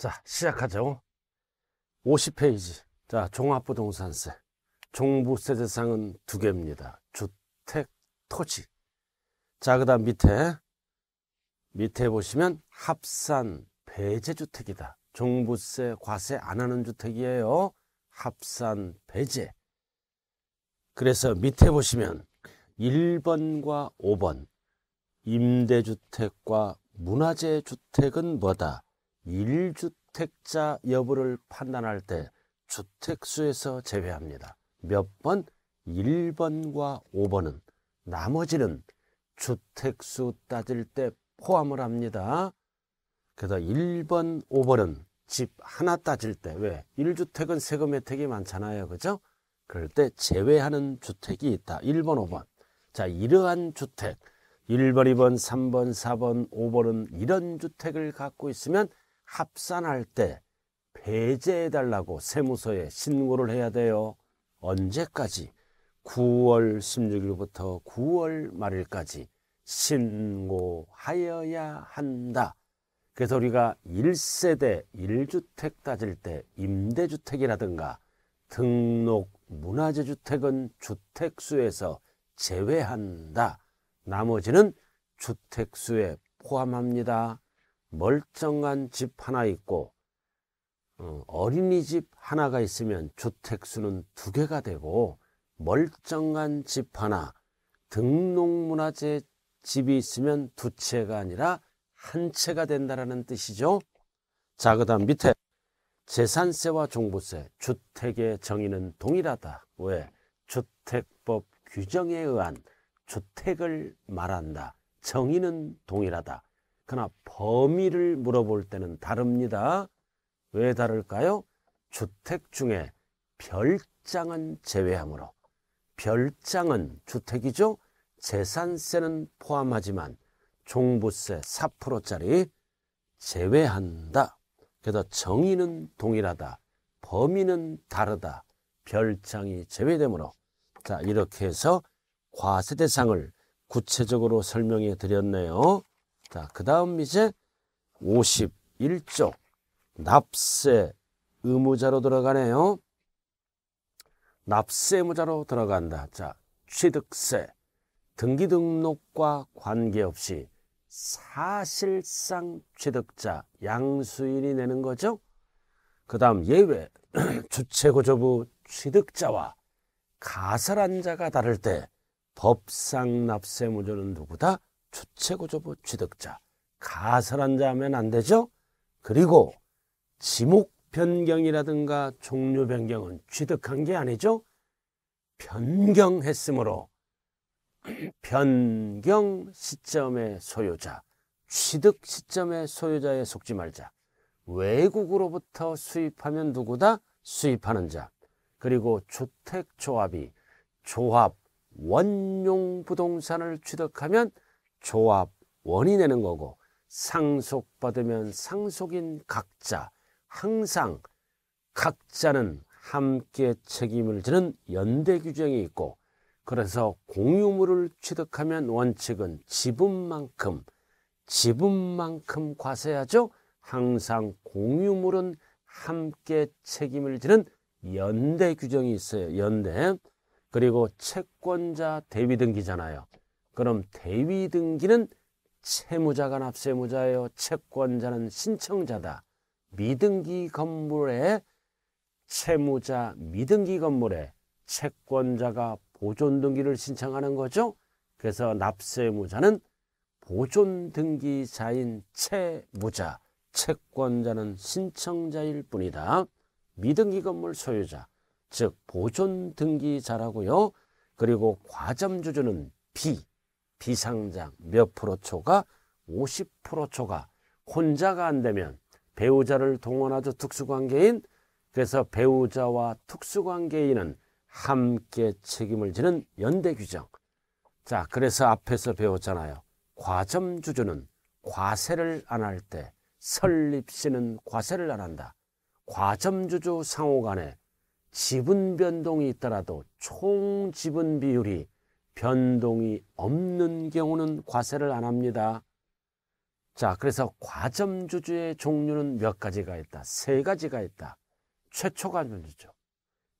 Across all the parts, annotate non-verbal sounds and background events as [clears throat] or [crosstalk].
자, 시작하죠. 50페이지. 자, 종합부동산세. 종부세대상은 두 개입니다. 주택, 토지. 자, 그 다음 밑에. 밑에 보시면 합산 배제주택이다. 종부세, 과세 안 하는 주택이에요. 합산 배제. 그래서 밑에 보시면 1번과 5번. 임대주택과 문화재주택은 뭐다? 1주택자 여부를 판단할 때 주택수에서 제외합니다. 몇 번? 1번과 5번은 나머지는 주택수 따질 때 포함을 합니다. 그래서 1번, 5번은 집 하나 따질 때 왜? 1주택은 세금 혜택이 많잖아요. 그죠? 그럴 때 제외하는 주택이 있다. 1번, 5번. 자, 이러한 주택 1번, 2번, 3번, 4번, 5번은 이런 주택을 갖고 있으면 합산할 때 배제해달라고 세무서에 신고를 해야 돼요. 언제까지? 9월 16일부터 9월 말일까지 신고하여야 한다. 그래서 우리가 1세대 1주택 따질 때 임대주택이라든가 등록 문화재 주택은 주택수에서 제외한다. 나머지는 주택수에 포함합니다. 멀쩡한 집 하나 있고 어, 어린이집 하나가 있으면 주택수는 두 개가 되고 멀쩡한 집 하나 등록문화재 집이 있으면 두 채가 아니라 한 채가 된다라는 뜻이죠. 자, 그 다음 밑에 재산세와 종부세, 주택의 정의는 동일하다. 왜? 주택법 규정에 의한 주택을 말한다. 정의는 동일하다. 그러나 범위를 물어볼 때는 다릅니다. 왜 다를까요? 주택 중에 별장은 제외하므로 별장은 주택이죠. 재산세는 포함하지만 종부세 4%짜리 제외한다. 그래서 정의는 동일하다. 범위는 다르다. 별장이 제외되므로 자 이렇게 해서 과세 대상을 구체적으로 설명해 드렸네요. 자, 그 다음 이제 51조 납세 의무자로 들어가네요. 납세 의무자로 들어간다. 자, 취득세, 등기 등록과 관계없이 사실상 취득자, 양수인이 내는 거죠. 그 다음 예외, [clears throat] 주체고조부 취득자와 가설한 자가 다를 때 법상 납세 의무자는 누구다? 주체구조부 취득자 가설한 자면안 되죠. 그리고 지목 변경이라든가 종류 변경은 취득한 게 아니죠. 변경했으므로 [clears throat] 변경 시점의 소유자, 취득 시점의 소유자에 속지 말자. 외국으로부터 수입하면 누구다? 수입하는 자. 그리고 주택조합이 조합 원용 부동산을 취득하면 조합, 원이 되는 거고 상속받으면 상속인 각자 항상 각자는 함께 책임을 지는 연대 규정이 있고 그래서 공유물을 취득하면 원칙은 지분만큼 지분만큼 과세하죠. 항상 공유물은 함께 책임을 지는 연대 규정이 있어요. 연대. 그리고 채권자 대비 등기잖아요. 그럼 대위 등기는 채무자가 납세무자예요. 채권자는 신청자다. 미등기 건물에 채무자 미등기 건물에 채권자가 보존 등기를 신청하는 거죠. 그래서 납세무자는 보존 등기자인 채무자, 채권자는 신청자일 뿐이다. 미등기 건물 소유자, 즉 보존 등기자라고요. 그리고 과점주주는 비, 비상장 몇 프로 초가 50%초과 혼자가 안 되면 배우자를 동원하죠 특수관계인 그래서 배우자와 특수관계인은 함께 책임을 지는 연대 규정 자 그래서 앞에서 배웠잖아요 과점주주는 과세를 안 할 때 설립시는 과세를 안 한다 과점주주 상호간에 지분 변동이 있더라도 총 지분 비율이 변동이 없는 경우는 과세를 안 합니다. 자, 그래서 과점주주의 종류는 몇 가지가 있다? 세 가지가 있다. 최초 과점주주,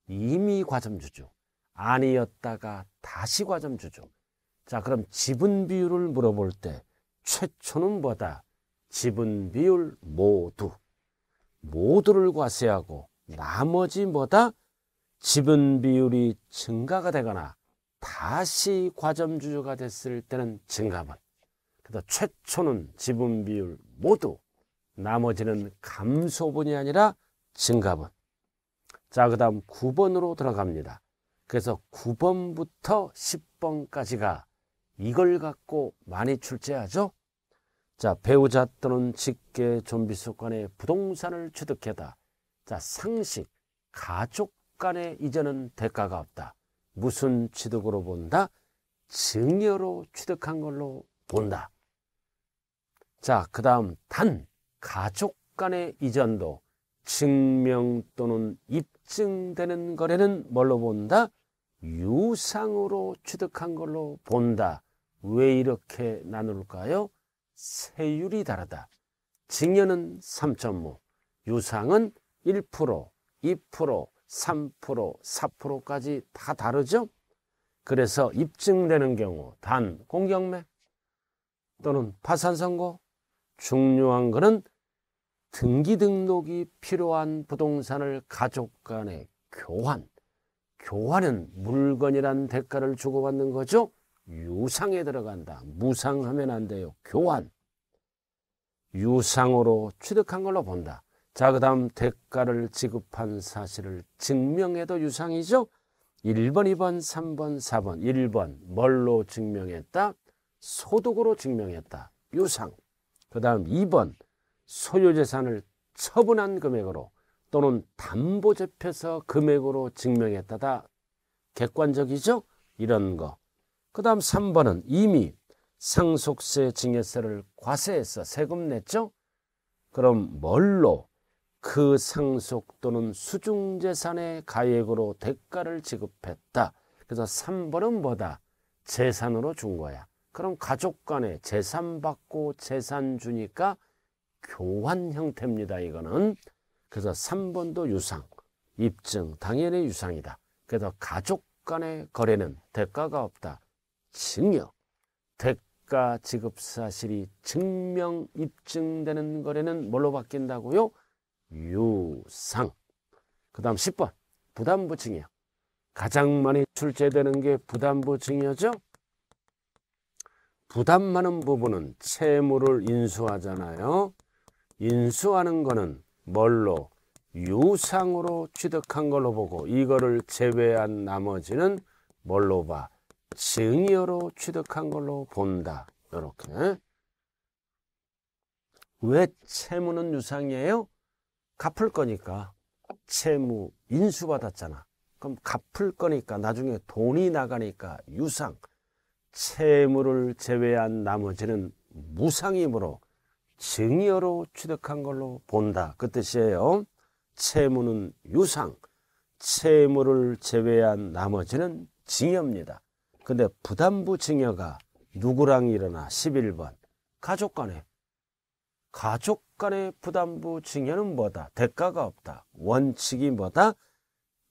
이미 과점주주, 아니었다가 다시 과점주주. 자, 그럼 지분 비율을 물어볼 때 최초는 뭐다? 지분 비율 모두. 모두를 과세하고 나머지 뭐다? 지분 비율이 증가가 되거나 다시 과점주주가 됐을 때는 증가분. 그래서 최초는 지분 비율 모두 나머지는 감소분이 아니라 증가분. 자, 그 다음 9번으로 들어갑니다. 그래서 9번부터 10번까지가 이걸 갖고 많이 출제하죠. 자, 배우자 또는 직계 좀비 수간의 부동산을 취득해다. 자, 상식, 가족 간의 이전은 대가가 없다. 무슨 취득으로 본다? 증여로 취득한 걸로 본다. 자, 그 다음 단 가족 간의 이전도 증명 또는 입증되는 거래는 뭘로 본다? 유상으로 취득한 걸로 본다. 왜 이렇게 나눌까요? 세율이 다르다. 증여는 3.5, 유상은 1%, 2%, 3%, 4%까지 다 다르죠? 그래서 입증되는 경우 단 공경매 또는 파산 선고 중요한 것은 등기 등록이 필요한 부동산을 가족 간의 교환 교환은 물건이란 대가를 주고받는 거죠 유상에 들어간다 무상하면 안 돼요 교환 유상으로 취득한 걸로 본다 자, 그 다음 대가를 지급한 사실을 증명해도 유상이죠? 1번, 2번, 3번, 4번. 1번, 뭘로 증명했다? 소득으로 증명했다. 유상. 그 다음 2번, 소유재산을 처분한 금액으로 또는 담보 잡혀서 금액으로 증명했다다. 객관적이죠? 이런 거. 그 다음 3번은 이미 상속세 증여세를 과세해서 세금 냈죠? 그럼 뭘로 그 상속 또는 수중재산의 가액으로 대가를 지급했다. 그래서 3번은 뭐다? 재산으로 준 거야. 그럼 가족 간에 재산 받고 재산 주니까 교환 형태입니다. 이거는. 그래서 3번도 유상, 입증, 당연히 유상이다. 그래서 가족 간의 거래는 대가가 없다. 증여, 대가 지급 사실이 증명, 입증되는 거래는 뭘로 바뀐다고요? 유상. 그 다음 10번. 부담부 증여. 가장 많이 출제되는 게 부담부 증여죠? 부담 많은 부분은 채무를 인수하잖아요. 인수하는 거는 뭘로? 유상으로 취득한 걸로 보고 이거를 제외한 나머지는 뭘로 봐? 증여로 취득한 걸로 본다. 이렇게. 왜 채무는 유상이에요? 갚을 거니까 채무 인수받았잖아. 그럼 갚을 거니까 나중에 돈이 나가니까 유상, 채무를 제외한 나머지는 무상이므로 증여로 취득한 걸로 본다. 그 뜻이에요. 채무는 유상, 채무를 제외한 나머지는 증여입니다. 근데 부담부 증여가 누구랑 일어나? 11번. 가족 간에 가족 간의 부담부 증여는 뭐다? 대가가 없다. 원칙이 뭐다?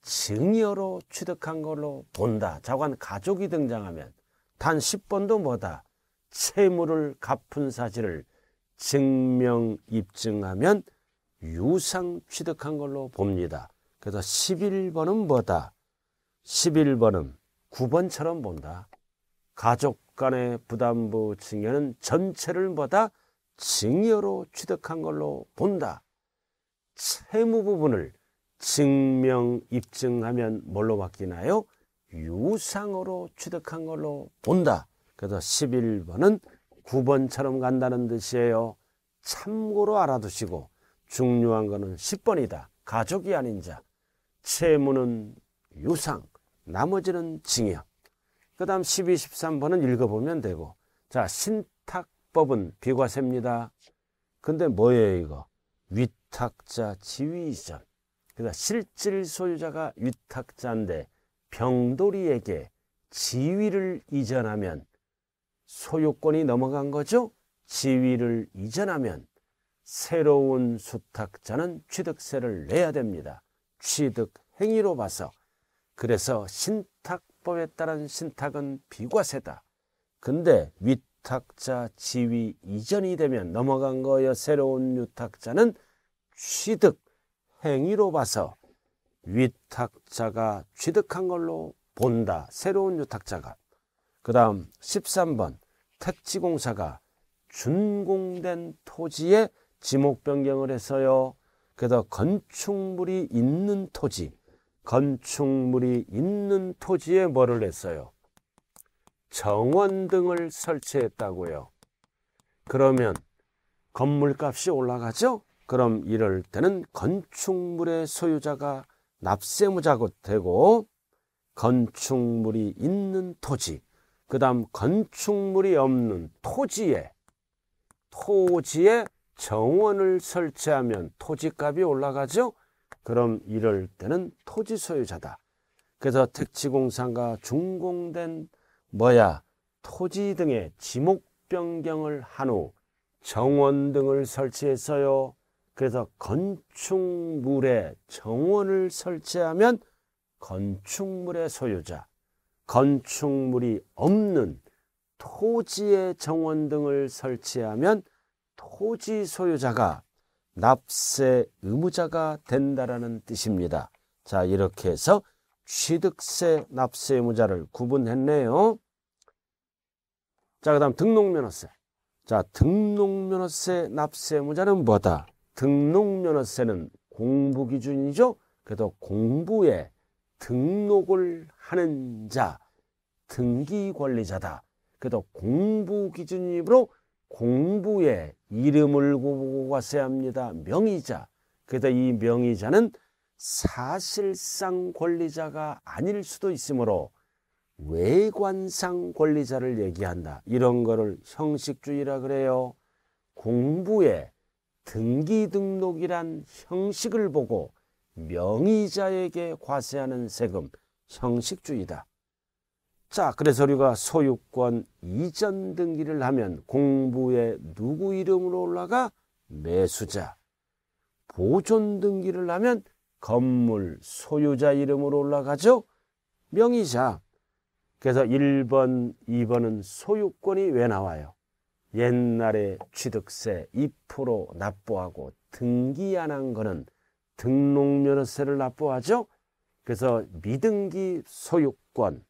증여로 취득한 걸로 본다. 자관 가족이 등장하면 단 10번도 뭐다? 채무를 갚은 사실을 증명 입증하면 유상 취득한 걸로 봅니다. 그래서 11번은 뭐다? 11번은 9번처럼 본다. 가족 간의 부담부 증여는 전체를 뭐다? 증여로 취득한 걸로 본다. 채무 부분을 증명, 입증하면 뭘로 바뀌나요? 유상으로 취득한 걸로 본다. 그래서 11번은 9번처럼 간다는 뜻이에요. 참고로 알아두시고 중요한 거는 10번이다. 가족이 아닌 자. 채무는 유상, 나머지는 증여. 그 다음 12, 13번은 읽어보면 되고 자, 신 법은 비과세입니다. 근데 뭐예요 이거? 위탁자 지위이전. 그러니까 실질 소유자가 위탁자인데 병돌이에게 지위를 이전하면 소유권이 넘어간 거죠. 지위를 이전하면 새로운 수탁자는 취득세를 내야 됩니다. 취득 행위로 봐서 그래서 신탁법에 따른 신탁은 비과세다. 근데 윗 유탁자 지위 이전이 되면 넘어간 거여 새로운 유탁자는 취득 행위로 봐서 위탁자가 취득한 걸로 본다. 새로운 유탁자가. 그 다음 13번 택지공사가 준공된 토지에 지목 변경을 해서요. 그래서 건축물이 있는 토지, 건축물이 있는 토지에 뭐를 했어요? 정원 등을 설치했다고요. 그러면 건물값이 올라가죠? 그럼 이럴 때는 건축물의 소유자가 납세무자가 되고 건축물이 있는 토지 그 다음 건축물이 없는 토지에 토지에 정원을 설치하면 토지값이 올라가죠? 그럼 이럴 때는 토지 소유자다. 그래서 택지공사가 준공된 뭐야 토지 등의 지목 변경을 한 후 정원 등을 설치했어요. 그래서 건축물에 정원을 설치하면 건축물의 소유자, 건축물이 없는 토지의 정원 등을 설치하면 토지 소유자가 납세 의무자가 된다라는 뜻입니다. 자, 이렇게 해서 취득세 납세 의무자를 구분했네요. 자, 그 다음 등록면허세. 자, 등록면허세 납세 의무자는 뭐다? 등록면허세는 공부 기준이죠. 그래도 공부에 등록을 하는 자, 등기 권리자다. 그래도 공부 기준으로 공부에 이름을 고고 가세 합니다. 명의자. 그래서 이 명의자는 사실상 권리자가 아닐 수도 있으므로 외관상 권리자를 얘기한다. 이런 거를 형식주의라 그래요. 공부에 등기 등록이란 형식을 보고 명의자에게 과세하는 세금, 형식주의다. 자, 그래서 우리가 소유권 이전 등기를 하면 공부에 누구 이름으로 올라가? 매수자. 보존 등기를 하면 건물 소유자 이름으로 올라가죠. 명의자. 그래서 1번, 2번은 소유권이 왜 나와요? 옛날에 취득세 2% 납부하고 등기 안 한 거는 등록면허세를 납부하죠. 그래서 미등기 소유권,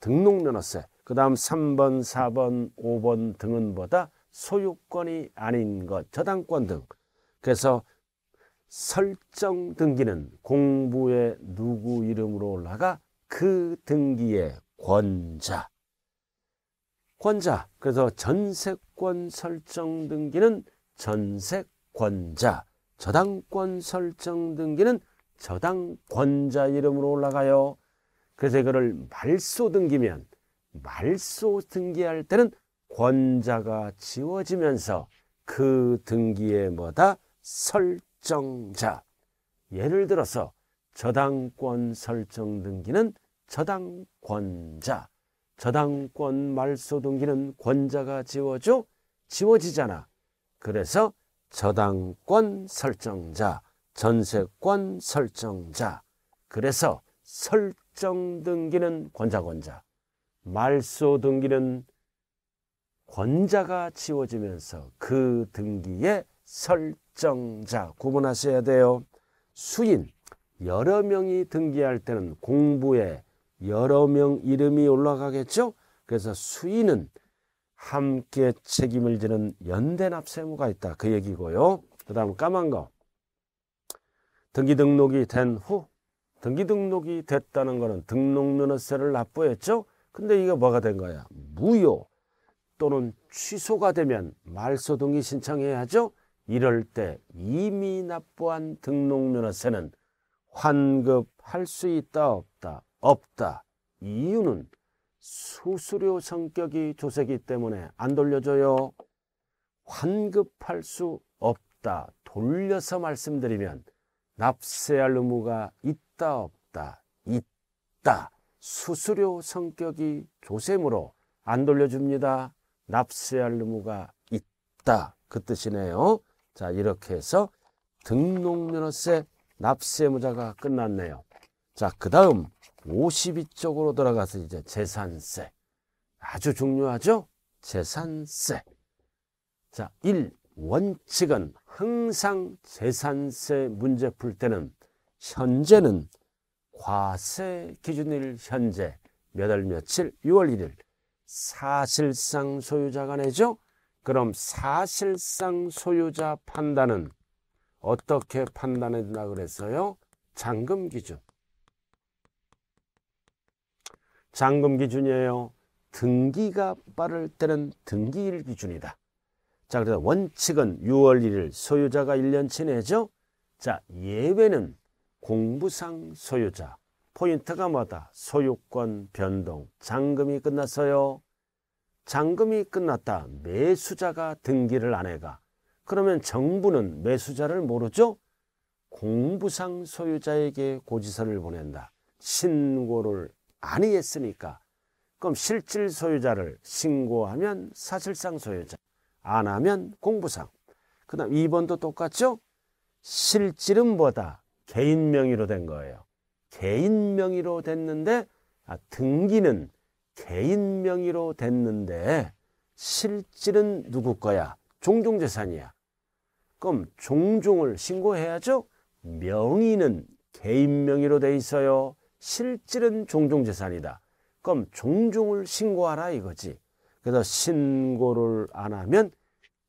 등록면허세, 그 다음 3번, 4번, 5번 등은 보다 소유권이 아닌 것, 저당권 등. 그래서 설정 등기는 공부의 누구 이름으로 올라가 그 등기의 권자. 권자. 그래서 전세권 설정 등기는 전세권자. 저당권 설정 등기는 저당권자 이름으로 올라가요. 그래서 이거를 말소 등기면 말소 등기할 때는 권자가 지워지면서 그 등기에 뭐다? 설 설정자. 예를 들어서 저당권 설정 등기는 저당권자, 저당권 말소 등기는 권자가 지워져 지워지잖아. 그래서 저당권 설정자, 전세권 설정자. 그래서 설정 등기는 권자권자, 말소 등기는 권자가 지워지면서 그 등기에 설 작정자 구분하셔야 돼요. 수인 여러 명이 등기할 때는 공부에 여러 명 이름이 올라가겠죠. 그래서 수인은 함께 책임을 지는 연대납 세무가 있다. 그 얘기고요. 그 다음 까만 거. 등기 등록이 된 후 등기 등록이 됐다는 거는 등록면허세를 납부했죠. 근데 이게 뭐가 된 거야? 무효 또는 취소가 되면 말소등기 신청해야죠. 이럴 때 이미 납부한 등록면허세는 환급할 수 있다 없다 없다 이유는 수수료 성격이 조세기 때문에 안 돌려줘요 환급할 수 없다 돌려서 말씀드리면 납세할 의무가 있다 없다 있다 수수료 성격이 조세므로 안 돌려줍니다 납세할 의무가 있다 그 뜻이네요 자, 이렇게 해서 등록면허세 납세무자가 끝났네요. 자, 그 다음 52쪽으로 들어가서 이제 재산세. 아주 중요하죠? 재산세. 자, 1. 원칙은 항상 재산세 문제 풀 때는 현재는 과세 기준일 현재 몇월 며칠 6월 1일 사실상 소유자가 내죠 그럼 사실상 소유자 판단은 어떻게 판단해 준다 그랬어요? 잔금 기준. 잔금 기준이에요. 등기가 빠를 때는 등기일 기준이다. 자, 그래서 원칙은 6월 1일 소유자가 1년치 내죠. 자, 예외는 공부상 소유자. 포인트가 뭐다? 소유권 변동. 잔금이 끝났어요. 잔금이 끝났다. 매수자가 등기를 안 해가. 그러면 정부는 매수자를 모르죠? 공부상 소유자에게 고지서를 보낸다. 신고를 아니했으니까. 그럼 실질 소유자를 신고하면 사실상 소유자, 안 하면 공부상. 그 다음 2번도 똑같죠? 실질은 뭐다? 개인 명의로 된 거예요. 개인 명의로 됐는데 아, 등기는 개인 명의로 됐는데 실질은 누구 거야? 종종 재산이야. 그럼 종종을 신고해야죠? 명의는 개인 명의로 돼 있어요. 실질은 종종 재산이다. 그럼 종종을 신고하라 이거지. 그래서 신고를 안 하면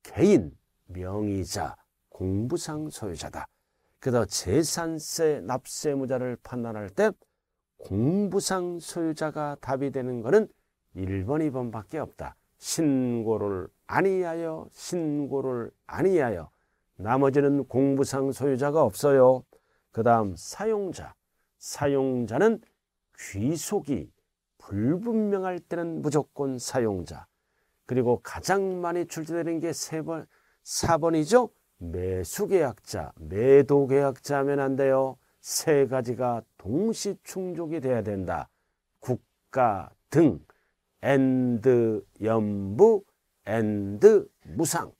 개인 명의자 공부상 소유자다. 그래서 재산세 납세무자를 판단할 때 공부상 소유자가 답이 되는 것은 1번, 2번밖에 없다. 신고를 아니하여 신고를 아니하여 나머지는 공부상 소유자가 없어요. 그 다음 사용자 사용자는 귀속이 불분명할 때는 무조건 사용자 그리고 가장 많이 출제되는 게 세 번, 4번이죠. 매수계약자, 매도계약자 하면 안 돼요. 세 가지가 동시 충족이 돼야 된다. 국가 등 앤드 연부 앤드 무상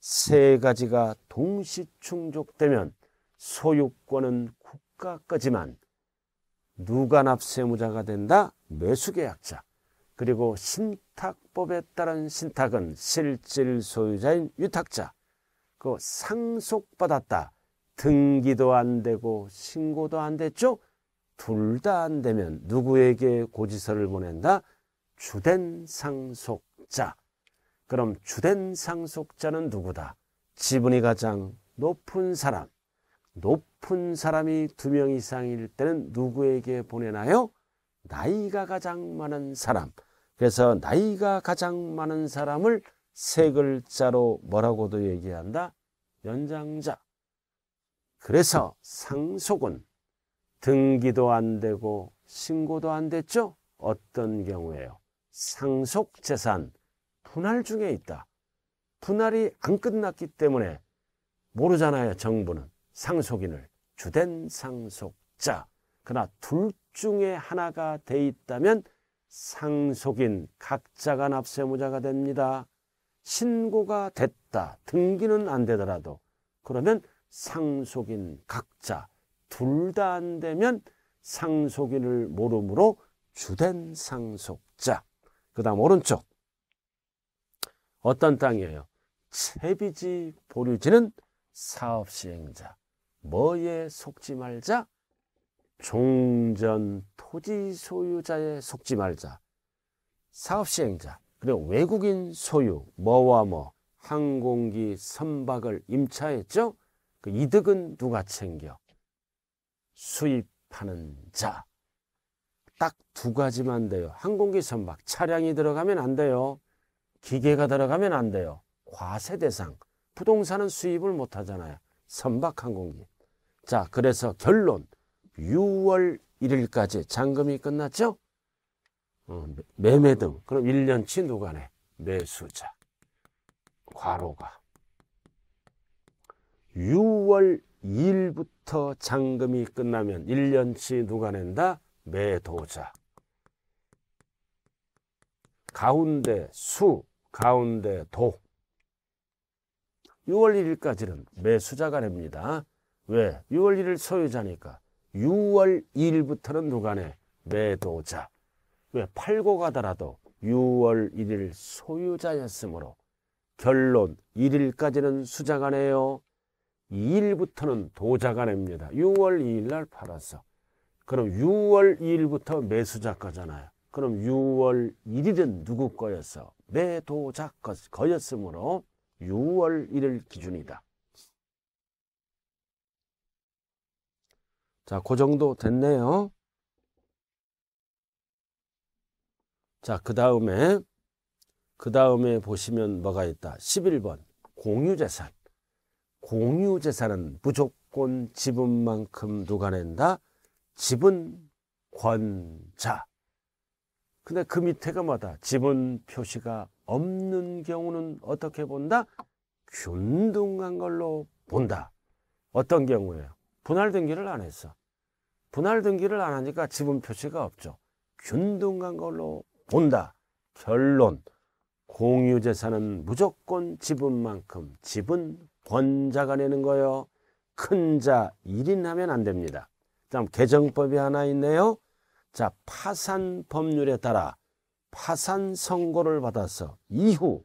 세 가지가 동시 충족되면 소유권은 국가 거지만 누가 납세무자가 된다? 매수계약자. 그리고 신탁법에 따른 신탁은 실질 소유자인 유탁자. 그 상속받았다. 등기도 안 되고 신고도 안 됐죠? 둘다안 되면 누구에게 고지서를 보낸다? 주된 상속자. 그럼 주된 상속자는 누구다? 지분이 가장 높은 사람. 높은 사람이 두 명 이상일 때는 누구에게 보내나요? 나이가 가장 많은 사람. 그래서 나이가 가장 많은 사람을 세 글자로 뭐라고도 얘기한다? 연장자. 그래서 상속은 등기도 안 되고 신고도 안 됐죠? 어떤 경우에요? 상속 재산 분할 중에 있다. 분할이 안 끝났기 때문에 모르잖아요, 정부는. 상속인을. 주된 상속자. 그러나 둘 중에 하나가 돼 있다면 상속인 각자가 납세무자가 됩니다. 신고가 됐다. 등기는 안 되더라도. 그러면 상속인 각자 둘다안 되면 상속인을 모름으로 주된 상속자. 그 다음 오른쪽. 어떤 땅이에요? 채비지 보류지는 사업시행자. 뭐에 속지 말자? 종전 토지 소유자에 속지 말자. 사업시행자. 그리고 외국인 소유, 뭐와 뭐, 항공기, 선박을 임차했죠? 그 이득은 누가 챙겨? 수입하는 자. 딱 두 가지만 돼요. 항공기 선박, 차량이 들어가면 안 돼요. 기계가 들어가면 안 돼요. 과세 대상. 부동산은 수입을 못 하잖아요. 선박 항공기. 자, 그래서 결론. 6월 1일까지 잔금이 끝났죠? 어, 매매 등. 그럼 1년치 누가 내? 매수자. 과로가. 6월 2일부터 잔금이 끝나면 1년치 누가 낸다? 매도자. 가운데 수, 가운데 도. 6월 1일까지는 매수자가 냅니다. 왜? 6월 1일 소유자니까. 6월 1일부터는 누가 내? 매도자. 왜? 팔고 가더라도 6월 1일 소유자였으므로 결론 1일까지는 수자가 네요. 2일부터는 도자가 냅니다. 6월 2일 날 팔아서. 그럼 6월 2일부터 매수자 거잖아요. 그럼 6월 1일은 누구 거였어? 매도자 거였으므로 6월 1일 기준이다. 자, 그 정도 됐네요. 자, 그 다음에, 그 다음에 보시면 뭐가 있다. 11번, 공유재산. 공유 재산은 무조건 지분만큼 누가 낸다? 지분 권자. 근데 그 밑에가 뭐다? 지분 표시가 없는 경우는 어떻게 본다? 균등한 걸로 본다. 어떤 경우에요? 분할 등기를 안 했어. 분할 등기를 안 하니까 지분 표시가 없죠. 균등한 걸로 본다. 결론. 공유재산은 무조건 지분만큼 지분 권자가 내는 거요. 큰자 1인 하면 안 됩니다. 다음 개정법이 하나 있네요. 자 파산 법률에 따라 파산 선고를 받아서 이후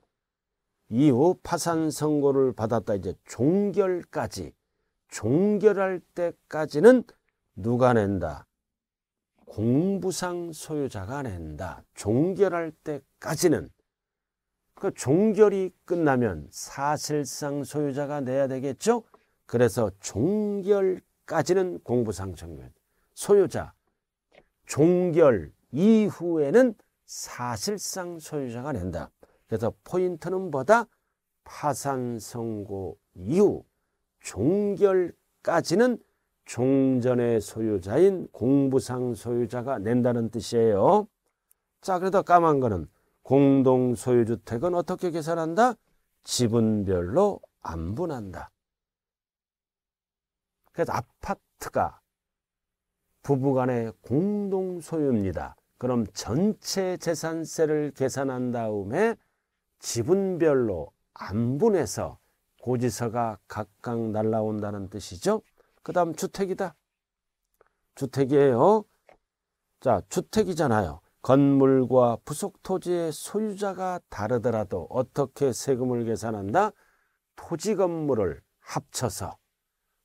이후 파산 선고를 받았다 이제 종결까지 종결할 때까지는 누가 낸다? 공부상 소유자가 낸다. 종결할 때까지는 그 종결이 끝나면 사실상 소유자가 내야 되겠죠? 그래서 종결까지는 공부상정면, 소유자, 종결 이후에는 사실상 소유자가 낸다. 그래서 포인트는 뭐다? 파산 선고 이후 종결까지는 종전의 소유자인 공부상 소유자가 낸다는 뜻이에요. 자, 그래도 까만 거는 공동 소유주택은 어떻게 계산한다? 지분별로 안분한다. 그래서 아파트가 부부간의 공동 소유입니다. 그럼 전체 재산세를 계산한 다음에 지분별로 안분해서 고지서가 각각 날라온다는 뜻이죠. 그 다음 주택이다. 주택이에요. 자, 주택이잖아요. 건물과 부속 토지의 소유자가 다르더라도 어떻게 세금을 계산한다? 토지 건물을 합쳐서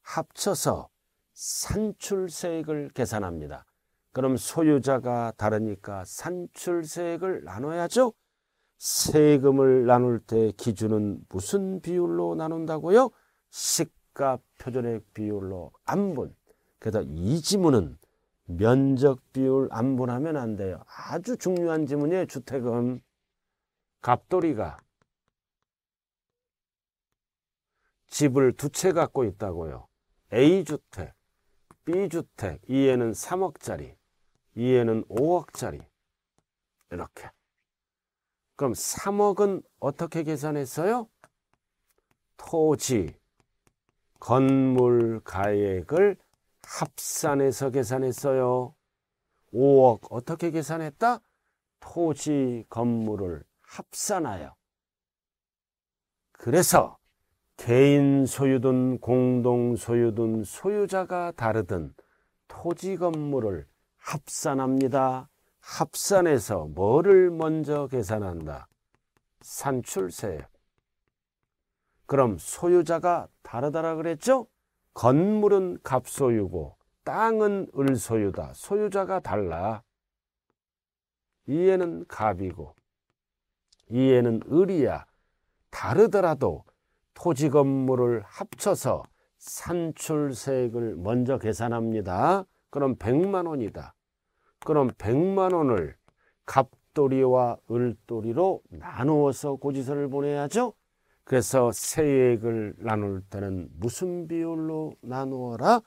합쳐서 산출세액을 계산합니다. 그럼 소유자가 다르니까 산출세액을 나눠야죠. 세금을 나눌 때 기준은 무슨 비율로 나눈다고요? 시가 표준액 비율로 안분. 그래서 이 지문은 면적 비율 안분하면 안 돼요. 아주 중요한 지문이에요. 주택은. 갑돌이가 집을 두 채 갖고 있다고요. A주택, B주택, 이에는 3억짜리, 이에는 5억짜리 이렇게. 그럼 3억은 어떻게 계산했어요? 토지, 건물 가액을 합산해서 계산했어요. 5억 어떻게 계산했다? 토지 건물을 합산하여. 그래서 개인 소유든 공동 소유든 소유자가 다르든 토지 건물을 합산합니다. 합산해서 뭐를 먼저 계산한다? 산출세요. 그럼 소유자가 다르다라 그랬죠? 건물은 갑소유고 땅은 을소유다. 소유자가 달라. 이에는 갑이고 이에는 을이야. 다르더라도 토지 건물을 합쳐서 산출세액을 먼저 계산합니다. 그럼 100만 원이다. 그럼 100만 원을 갑돌이와 을돌이로 나누어서 고지서를 보내야죠. 그래서 세액을 나눌 때는 무슨 비율로 나누어라?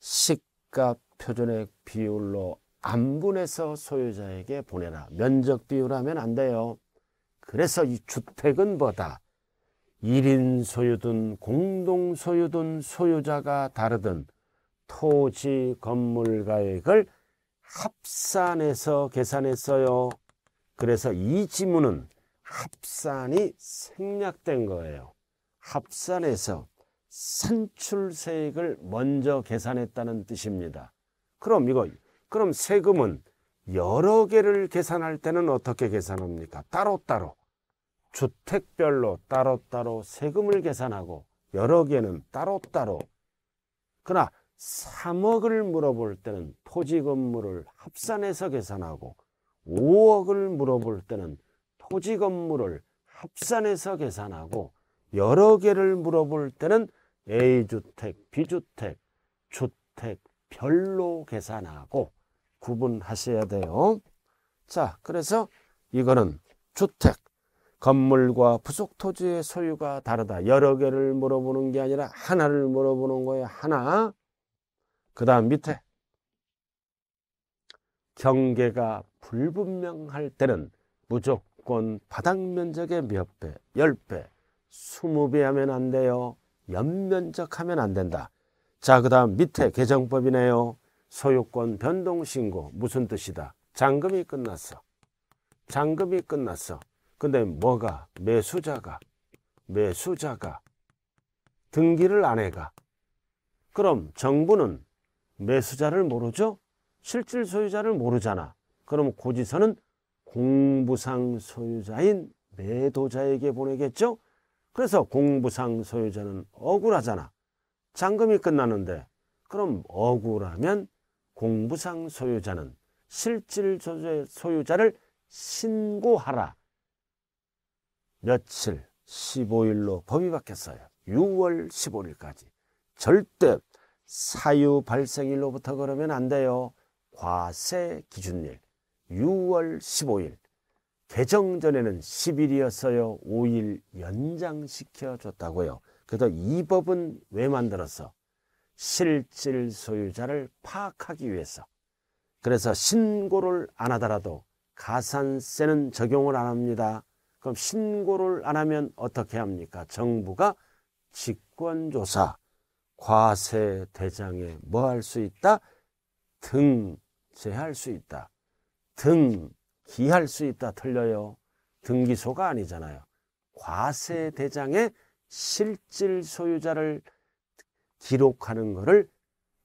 시가 표준액 비율로 안분해서 소유자에게 보내라. 면적 비율하면 안 돼요. 그래서 이 주택은 뭐다? 1인 소유든 공동 소유든 소유자가 다르든 토지 건물 가액을 합산해서 계산했어요. 그래서 이 지문은 합산이 생략된 거예요. 합산에서 산출세액을 먼저 계산했다는 뜻입니다. 그럼 이거 그럼 세금은 여러 개를 계산할 때는 어떻게 계산합니까? 따로따로 주택별로 따로따로 세금을 계산하고 여러 개는 따로따로 그러나 3억을 물어볼 때는 토지 건물을 합산해서 계산하고 5억을 물어볼 때는 토지 건물을 합산해서 계산하고 여러 개를 물어볼 때는 A주택, B주택, 주택 별로 계산하고 구분하셔야 돼요. 자, 그래서 이거는 주택, 건물과 부속 토지의 소유가 다르다. 여러 개를 물어보는 게 아니라 하나를 물어보는 거예요. 하나. 그 다음 밑에 경계가 불분명할 때는 무조건 권 바닥 면적의 몇 배? 열배 스무 배 하면 안 돼요. 연면적 하면 안 된다. 자, 그 다음 밑에 개정법이네요. 소유권 변동 신고. 무슨 뜻이다? 잔금이 끝났어. 잔금이 끝났어. 근데 뭐가? 매수자가. 매수자가. 등기를 안 해가. 그럼 정부는 매수자를 모르죠? 실질 소유자를 모르잖아. 그럼 고지서는 공부상 소유자인 매도자에게 보내겠죠? 그래서 공부상 소유자는 억울하잖아. 잔금이 끝나는데 그럼 억울하면 공부상 소유자는 실질 소유자를 신고하라. 며칠 15일로 법이 바뀌었어요. 6월 15일까지. 절대 사유 발생일로부터 그러면 안 돼요. 과세 기준일. 6월 15일 개정 전에는 10일이었어요. 5일 연장시켜 줬다고요. 그래서 이 법은 왜 만들었어? 실질 소유자를 파악하기 위해서. 그래서 신고를 안 하더라도 가산세는 적용을 안 합니다. 그럼 신고를 안 하면 어떻게 합니까? 정부가 직권조사, 과세 대장에 뭐 할 수 있다? 등재할 수 있다. 등기할 수 있다 틀려요. 등기소가 아니잖아요. 과세 대장의 실질 소유자를 기록하는 것을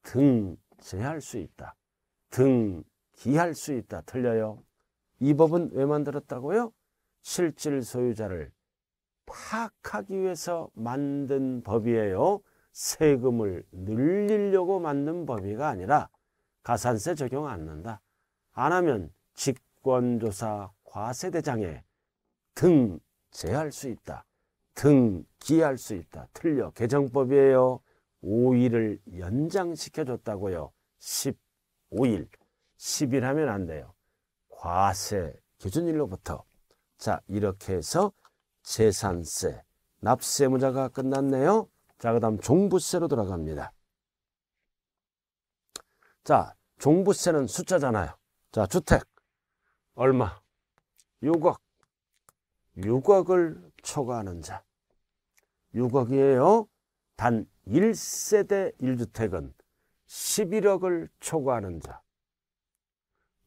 등재할 수 있다. 등기할 수 있다. 틀려요. 이 법은 왜 만들었다고요? 실질 소유자를 파악하기 위해서 만든 법이에요. 세금을 늘리려고 만든 법이 아니라 가산세 적용 안 한다. 안 하면 직권조사 과세대장에 등제할수 있다. 등기할 수 있다. 틀려. 개정법이에요. 5일을 연장시켜줬다고요. 15일. 10일 하면 안 돼요. 과세 기준일로부터. 자, 이렇게 해서 재산세, 납세 문제가 끝났네요. 자, 그 다음 종부세로 들어갑니다. 자, 종부세는 숫자잖아요. 자, 주택. 얼마? 유곽. 유곽을 초과하는 자. 유곽이에요. 단 1세대 1주택은 11억을 초과하는 자.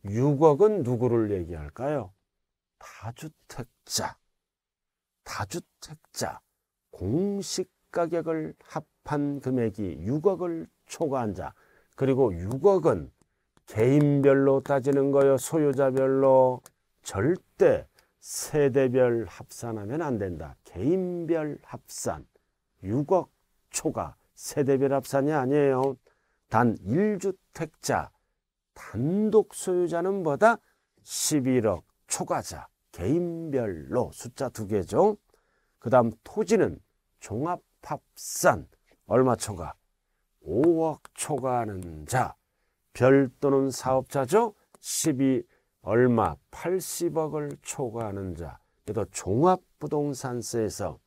유곽은 누구를 얘기할까요? 다주택자. 다주택자. 공식 가격을 합한 금액이 6억을 초과한 자. 그리고 6억은 개인별로 따지는 거요 소유자별로 절대 세대별 합산하면 안 된다. 개인별 합산 6억 초과 세대별 합산이 아니에요. 단 1주택자 단독 소유자는 보다 11억 초과자 개인별로 숫자 두 개죠. 그 다음 토지는 종합합산 얼마 초과 5억 초과하는 자별 또는 사업자죠. 12 얼마 80억을 초과하는 자. 그래도 종합부동산세에서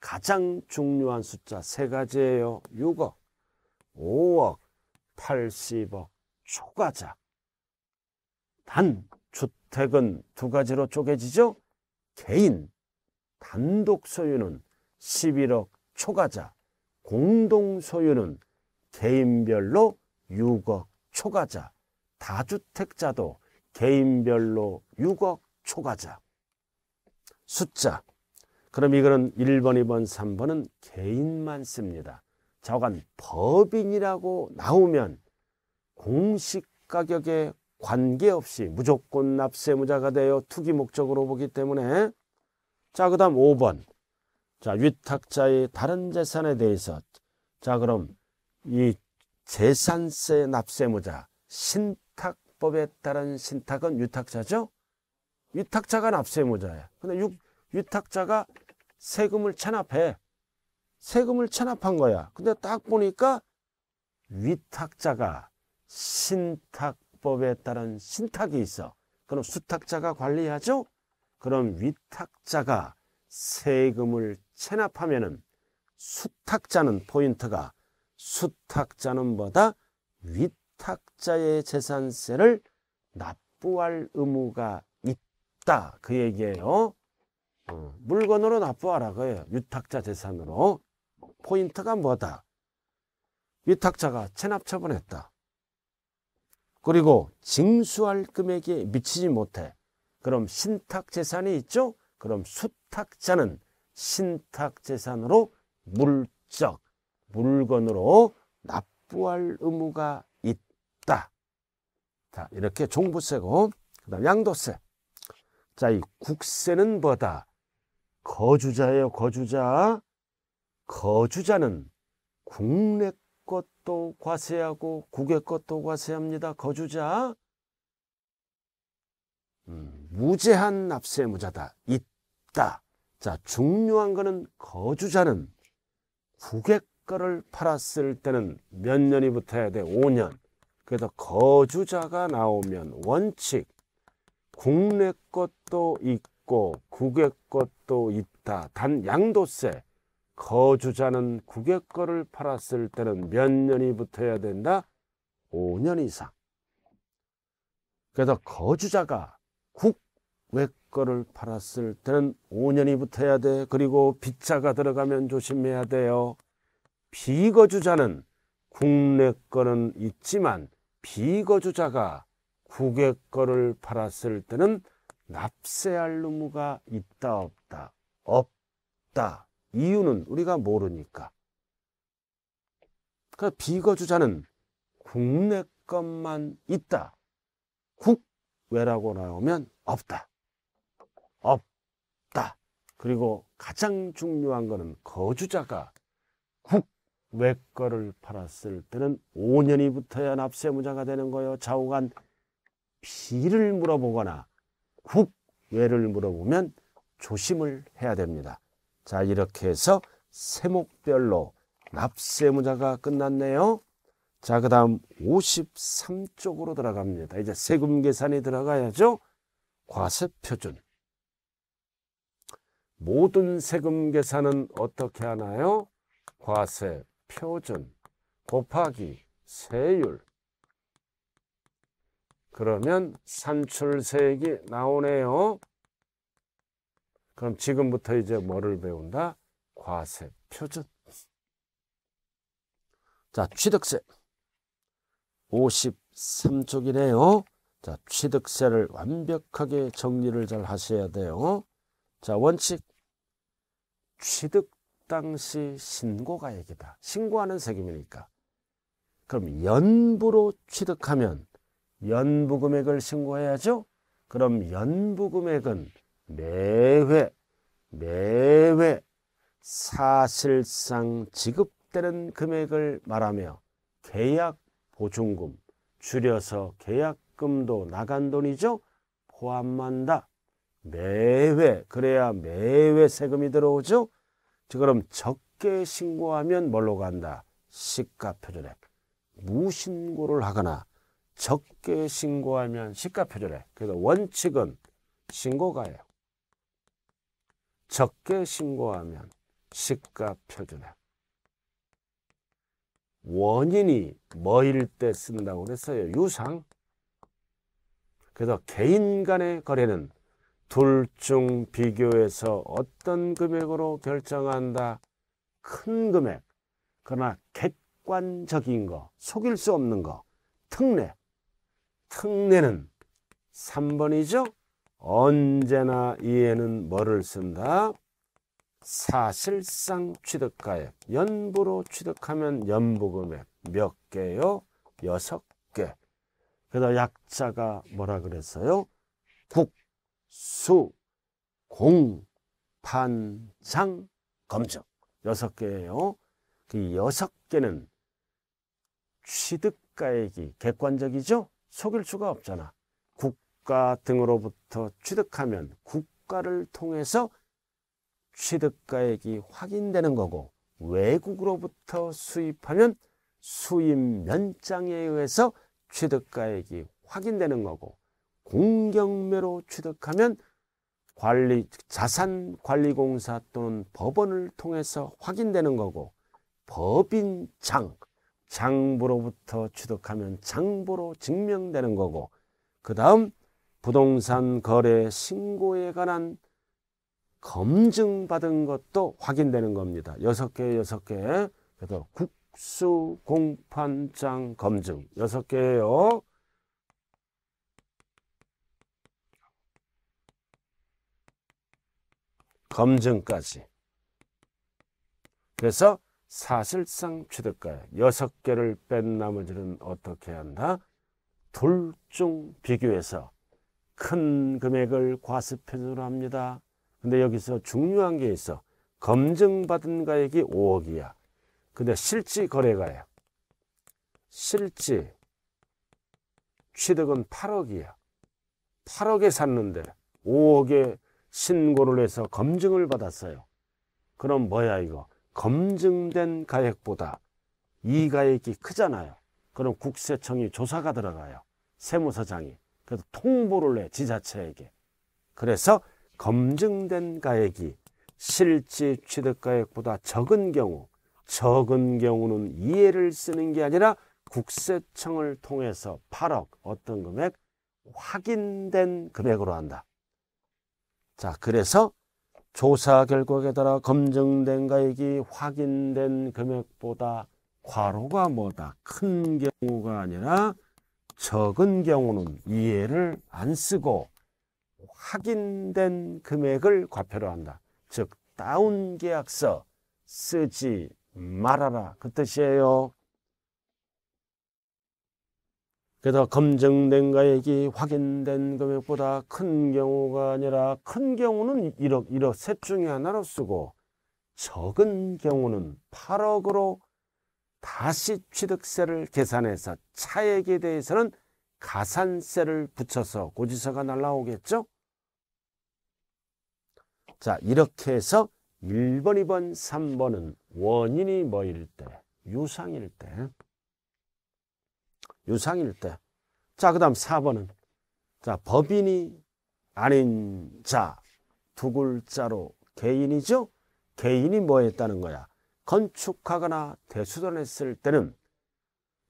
가장 중요한 숫자 세 가지예요. 6억, 5억, 80억 초과자. 단 주택은 두 가지로 쪼개지죠. 개인, 단독 소유는 11억 초과자, 공동 소유는 개인별로 6억 초과자, 다주택자도 개인별로 6억 초과자. 숫자. 그럼 이거는 1번, 2번, 3번은 개인만 씁니다. 저간 법인이라고 나오면 공식 가격에 관계없이 무조건 납세무자가 되어 투기 목적으로 보기 때문에 자, 그 다음 5번. 자, 위탁자의 다른 재산에 대해서 자, 그럼 이 재산세 납세무자 신탁법에 따른 신탁은 유탁자죠. 유탁자가 납세무자야. 근데 유, 유탁자가 세금을 체납해. 세금을 체납한 거야. 근데 딱 보니까 위탁자가 신탁법에 따른 신탁이 있어. 그럼 수탁자가 관리하죠? 그럼 위탁자가 세금을 체납하면은 수탁자는 포인트가 수탁자는 보다 위탁자의 재산세를 납부할 의무가 있다. 그 얘기예요. 어, 물건으로 납부하라 고해요 위탁자 재산으로. 포인트가 뭐다? 위탁자가 체납 처분했다. 그리고 징수할 금액에 미치지 못해. 그럼 신탁 재산이 있죠? 그럼 수탁자는 신탁 재산으로 물적 물건으로 납부할 의무가 있다. 자, 이렇게 종부세고 그다음 양도세. 자, 이 국세는 뭐다? 거주자예요, 거주자. 거주자는 국내 것도 과세하고 국외 것도 과세합니다. 거주자. 음, 무제한 납세 무자다 있다. 자, 중요한 거는 거주자는 국외 거를 팔았을 때는 몇 년이 붙어야 돼? 5년. 그래서 거주자가 나오면 원칙, 국내 것도 있고 국외 것도 있다. 단 양도세, 거주자는 국외 거를 팔았을 때는 몇 년이 붙어야 된다? 5년 이상. 그래서 거주자가 국외 거를 팔았을 때는 5년이 붙어야 돼. 그리고 빚자가 들어가면 조심해야 돼요. 비거주자는 국내 거는 있지만 비거주자가 국외 거를 팔았을 때는 납세할 의무가 있다 없다 없다 이유는 우리가 모르니까 그러니까 비거주자는 국내 것만 있다 국외라고 나오면 없다 없다 그리고 가장 중요한 것은 거주자가 외과를 팔았을 때는 5년이 붙어야 납세무자가 되는 거예요. 좌우간 비를 물어보거나 국외를 물어보면 조심을 해야 됩니다. 자 이렇게 해서 세목별로 납세무자가 끝났네요. 자, 그 다음 53쪽으로 들어갑니다. 이제 세금 계산이 들어가야죠. 과세표준. 모든 세금 계산은 어떻게 하나요? 과세 표준 곱하기 세율 그러면 산출세액이 나오네요. 그럼 지금부터 이제 뭐를 배운다? 과세, 표준. 자, 취득세. 53쪽이네요. 자, 취득세를 완벽하게 정리를 잘 하셔야 돼요. 자, 원칙. 취득 당시 신고가액이다. 신고하는 세금이니까. 그럼 연부로 취득하면 연부금액을 신고해야죠. 그럼 연부금액은 매회 매회 사실상 지급되는 금액을 말하며 계약 보증금 줄여서 계약금도 나간 돈이죠. 포함한다. 매회 그래야 매회 세금이 들어오죠. 그럼 적게 신고하면 뭘로 간다? 시가표절액. 무신고를 하거나 적게 신고하면 시가표절액. 그래서 원칙은 신고가예요. 적게 신고하면 시가표절액. 원인이 뭐일 때 쓴다고 그랬어요. 유상. 그래서 개인 간의 거래는 둘중 비교해서 어떤 금액으로 결정한다. 큰 금액. 그러나 객관적인 거, 속일 수 없는 거, 특례. 특례는 3번이죠. 언제나 이에는 뭐를 쓴다? 사실상 취득가액, 연부로 취득하면 연부금액 몇 개요? 여섯 개. 그래서 약자가 뭐라 그랬어요? 국 수, 공, 판, 상, 검증 여섯 개예요. 그 여섯 개는 취득가액이 객관적이죠. 속일 수가 없잖아. 국가 등으로부터 취득하면 국가를 통해서 취득가액이 확인되는 거고 외국으로부터 수입하면 수입 면장에 의해서 취득가액이 확인되는 거고 공경매로 취득하면 관리 자산 관리 공사 또는 법원을 통해서 확인되는 거고 법인 장 장부로부터 취득하면 장부로 증명되는 거고 그다음 부동산 거래 신고에 관한 검증받은 것도 확인되는 겁니다. 여섯 개, 여섯 개. 그래서 국수 공판장 검증 여섯 개예요. 검증까지. 그래서 사실상 취득가액 여섯 개를 뺀 나머지는 어떻게 한다? 둘 중 비교해서 큰 금액을 과세표으로 합니다. 근데 여기서 중요한 게 있어. 검증받은 가액이 5억이야. 근데 실지 거래가액, 실지 취득은 8억이야. 8억에 샀는데 5억에 신고를 해서 검증을 받았어요. 그럼 뭐야 이거? 검증된 가액보다 이 가액이 크잖아요. 그럼 국세청이 조사가 들어가요. 세무서장이. 그래서 통보를 해 지자체에게. 그래서 검증된 가액이 실제 취득가액보다 적은 경우 적은 경우는 이해를 쓰는 게 아니라 국세청을 통해서 8억 어떤 금액 확인된 금액으로 한다. 자, 그래서 조사 결과에 따라 검증된 가액이 확인된 금액보다 과로가 뭐다 큰 경우가 아니라 적은 경우는 이해를 안 쓰고 확인된 금액을 과표로 한다. 즉 다운 계약서 쓰지 말아라 그 뜻이에요. 그래서 검증된 가액이 확인된 금액보다 큰 경우가 아니라 큰 경우는 1억, 1억 셋 중에 하나로 쓰고 적은 경우는 8억으로 다시 취득세를 계산해서 차액에 대해서는 가산세를 붙여서 고지서가 날라오겠죠? 자 이렇게 해서 1번, 2번, 3번은 원인이 뭐일 때, 유상일 때 유상일 때. 자, 그 다음 4번은. 자, 법인이 아닌 자. 두 글자로 개인이죠? 개인이 뭐 했다는 거야? 건축하거나 대수전했을 때는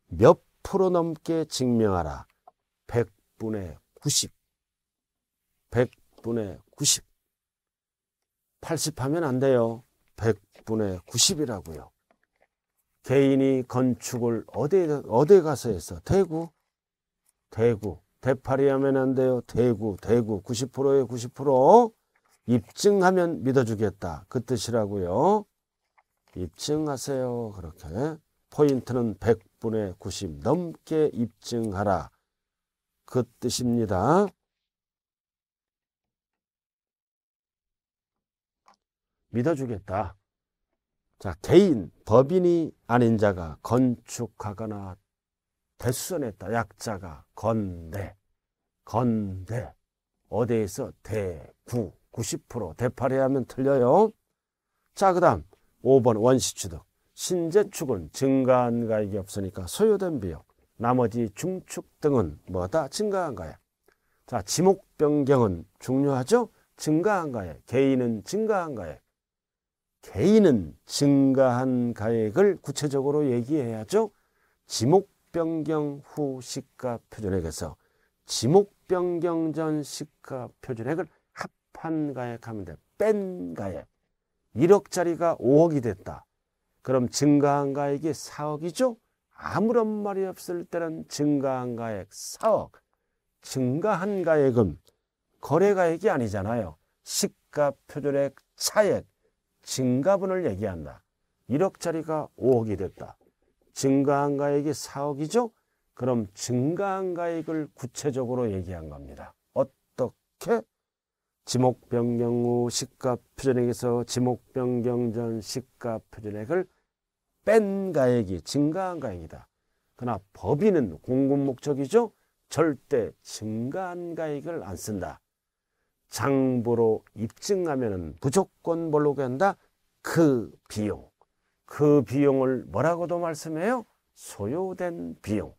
몇 프로 넘게 증명하라. 100분의 90. 100분의 90. 80 하면 안 돼요. 100분의 90이라고요. 개인이 건축을 어디, 어디 가서 했어? 대구? 대구. 대파리 하면 안 돼요. 대구, 대구. 90%에 90% 입증하면 믿어주겠다. 그 뜻이라고요. 입증하세요. 그렇게. 포인트는 100분의 90 넘게 입증하라. 그 뜻입니다. 믿어주겠다. 자, 개인, 법인이 아닌 자가 건축하거나 대수선했다. 약자가 건대, 건대. 어디에서 대구, 90% 대파리 하면 틀려요. 자, 그 다음 5번 원시취득. 신재축은 증가한 가액이 없으니까 소요된 비용. 나머지 중축 등은 뭐다? 증가한 가액. 자, 지목 변경은 중요하죠? 증가한 가액. 개인은 증가한 가액. 개인은 증가한 가액을 구체적으로 얘기해야죠. 지목 변경 후 시가 표준액에서 지목 변경 전 시가 표준액을 합한 가액하면 돼. 뺀 가액. 1억짜리가 5억이 됐다. 그럼 증가한 가액이 4억이죠? 아무런 말이 없을 때는 증가한 가액 4억. 증가한 가액은 거래가액이 아니잖아요. 시가 표준액 차액 증가분을 얘기한다. 1억짜리가 5억이 됐다. 증가한 가액이 4억이죠? 그럼 증가한 가액을 구체적으로 얘기한 겁니다. 어떻게? 지목변경 후 시가표준액에서 지목변경 전 시가표준액을 뺀 가액이 증가한 가액이다. 그러나 법인은 공급 목적이죠? 절대 증가한 가액을 안 쓴다. 장부로 입증하면 무조건 뭘로 간다? 그 비용. 그 비용을 뭐라고도 말씀해요? 소요된 비용.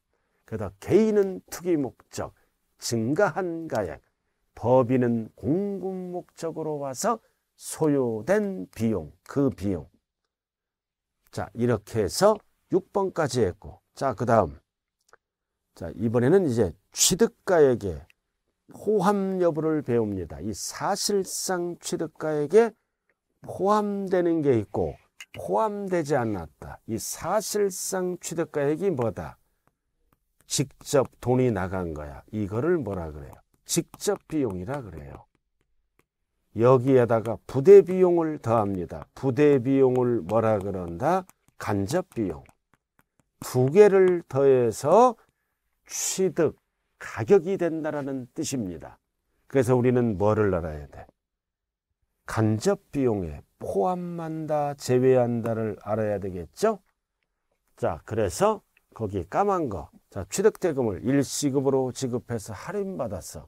그다 개인은 투기 목적, 증가한 가액, 법인은 공급 목적으로 와서 소요된 비용, 그 비용. 자, 이렇게 해서 6번까지 했고, 자, 그 다음. 자, 이번에는 이제 취득가액에 포함 여부를 배웁니다. 이 사실상 취득가액에 포함되는 게 있고 포함되지 않았다. 이 사실상 취득가액이 뭐다? 직접 돈이 나간 거야. 이거를 뭐라 그래요? 직접 비용이라 그래요. 여기에다가 부대 비용을 더합니다. 부대 비용을 뭐라 그런다? 간접 비용. 두 개를 더해서 취득 가격이 된다라는 뜻입니다. 그래서 우리는 뭐를 알아야 돼? 간접 비용에 포함한다, 제외한다를 알아야 되겠죠? 자, 그래서 거기 까만 거. 자, 취득세금을 일시급으로 지급해서 할인받았어.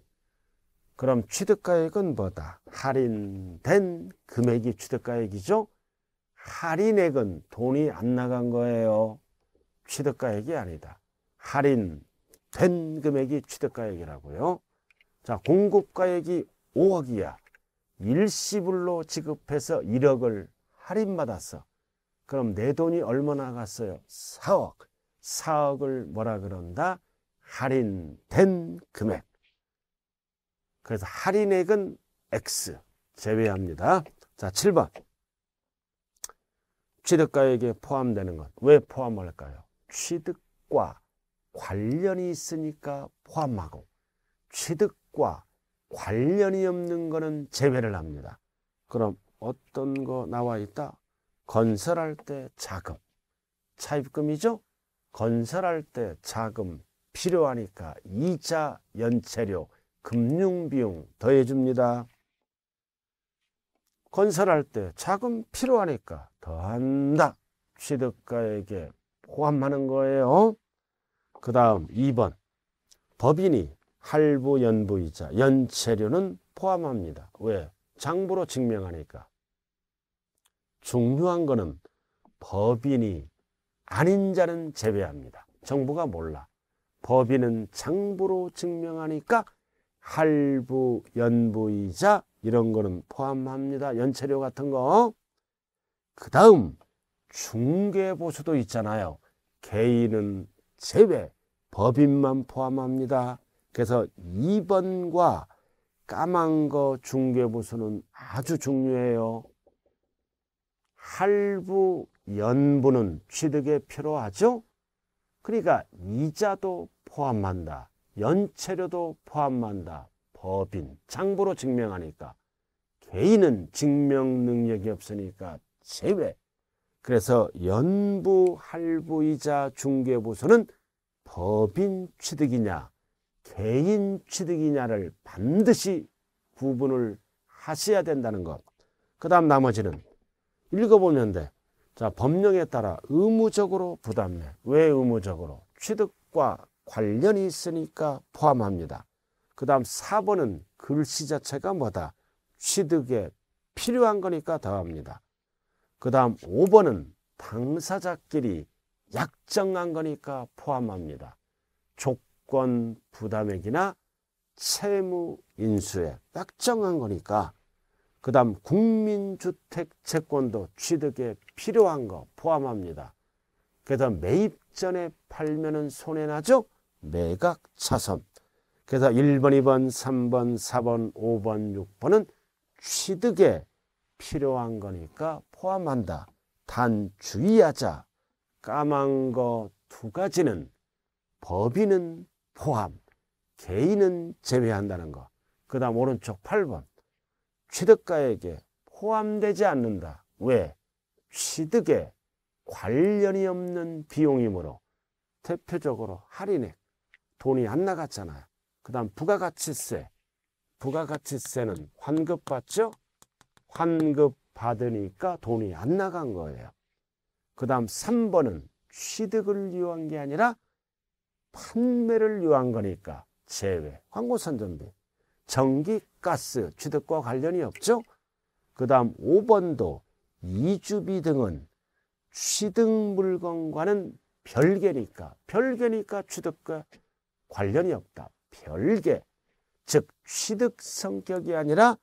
그럼 취득가액은 뭐다? 할인된 금액이 취득가액이죠? 할인액은 돈이 안 나간 거예요. 취득가액이 아니다. 할인 된 금액이 취득가액이라고요. 자, 공급가액이 5억 이야. 일시불로 지급해서 1억을 할인받았어. 그럼 내 돈이 얼마나 갔어요? 4억. 4억을 뭐라 그런다? 할인된 금액. 그래서 할인액은 X 제외합니다. 자, 7번. 취득가액에 포함되는 것. 왜 포함할까요? 취득과 관련이 있으니까 포함하고 취득과 관련이 없는 거는 제외를 합니다. 그럼 어떤 거 나와 있다? 건설할 때 자금. 차입금이죠? 건설할 때 자금 필요하니까 이자, 연체료, 금융비용 더해줍니다. 건설할 때 자금 필요하니까 더한다. 취득가에게 포함하는 거예요. 그 다음 2번 법인이 할부 연부이자 연체료는 포함합니다. 왜? 장부로 증명하니까. 중요한 거는 법인이 아닌 자는 제외합니다. 정부가 몰라. 법인은 장부로 증명하니까 할부, 연부이자 이런 거는 포함합니다. 연체료 같은 거. 그 다음 중개보수도 있잖아요. 개인은 제외 법인만 포함합니다. 그래서 2번과 까만 거 중개부수는 아주 중요해요. 할부 연부는 취득에 필요하죠. 그러니까 이자도 포함한다. 연체료도 포함한다. 법인, 장부로 증명하니까. 개인은 증명 능력이 없으니까 제외 그래서 연부, 할부이자, 중개보수는 법인 취득이냐 개인 취득이냐를 반드시 구분을 하셔야 된다는 것. 그 다음 나머지는 읽어보면 돼. 자, 법령에 따라 의무적으로 부담해. 왜 의무적으로? 취득과 관련이 있으니까 포함합니다. 그 다음 4번은 글씨 자체가 뭐다? 취득에 필요한 거니까 더합니다. 그 다음 5번은 당사자끼리 약정한 거니까 포함합니다. 조건 부담액이나 채무 인수에 약정한 거니까 그 다음 국민주택 채권도 취득에 필요한 거 포함합니다. 그래서 매입 전에 팔면은 손해나죠? 매각 차선. 그래서 1번, 2번, 3번, 4번, 5번, 6번은 취득에 필요한 거니까 포함한다. 단 주의하자. 까만 거 두 가지는 법인은 포함, 개인은 제외한다는 것. 그 다음 오른쪽 8번. 취득가에게 포함되지 않는다. 왜? 취득에 관련이 없는 비용이므로 대표적으로 할인액, 돈이 안 나갔잖아요. 그 다음 부가가치세, 부가가치세는 환급받죠? 환급 받으니까 돈이 안 나간 거예요. 그 다음 3번은 취득을 요한 게 아니라 판매를 요한 거니까 제외. 광고선전비. 전기, 가스, 취득과 관련이 없죠? 그 다음 5번도 이주비 등은 취득 물건과는 별개니까, 별개니까 취득과 관련이 없다. 별개. 즉, 취득 성격이 아니라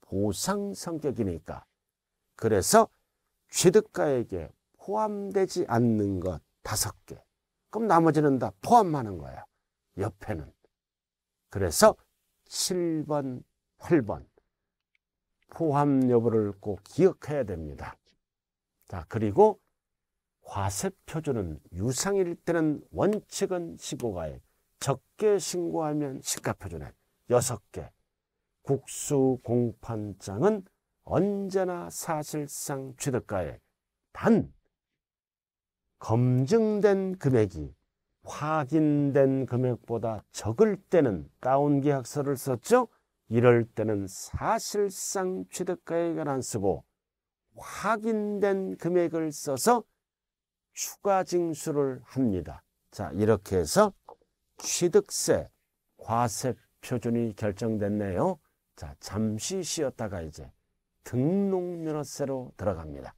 보상 성격이니까 그래서 취득가액에 포함되지 않는 것 다섯 개. 그럼 나머지는 다 포함하는 거야. 옆에는. 그래서 7번, 8번. 포함 여부를 꼭 기억해야 됩니다. 자, 그리고 과세표준은 유상일 때는 원칙은 시고가액, 적게 신고하면 시가표준액 6개, 국수공판장은 언제나 사실상 취득가액 단 검증된 금액이 확인된 금액보다 적을 때는 다운 계약서를 썼죠. 이럴 때는 사실상 취득가액을 안 쓰고 확인된 금액을 써서 추가 징수를 합니다. 자, 이렇게 해서 취득세 과세 표준이 결정됐네요. 자, 잠시 쉬었다가 이제 등록면허세로 들어갑니다.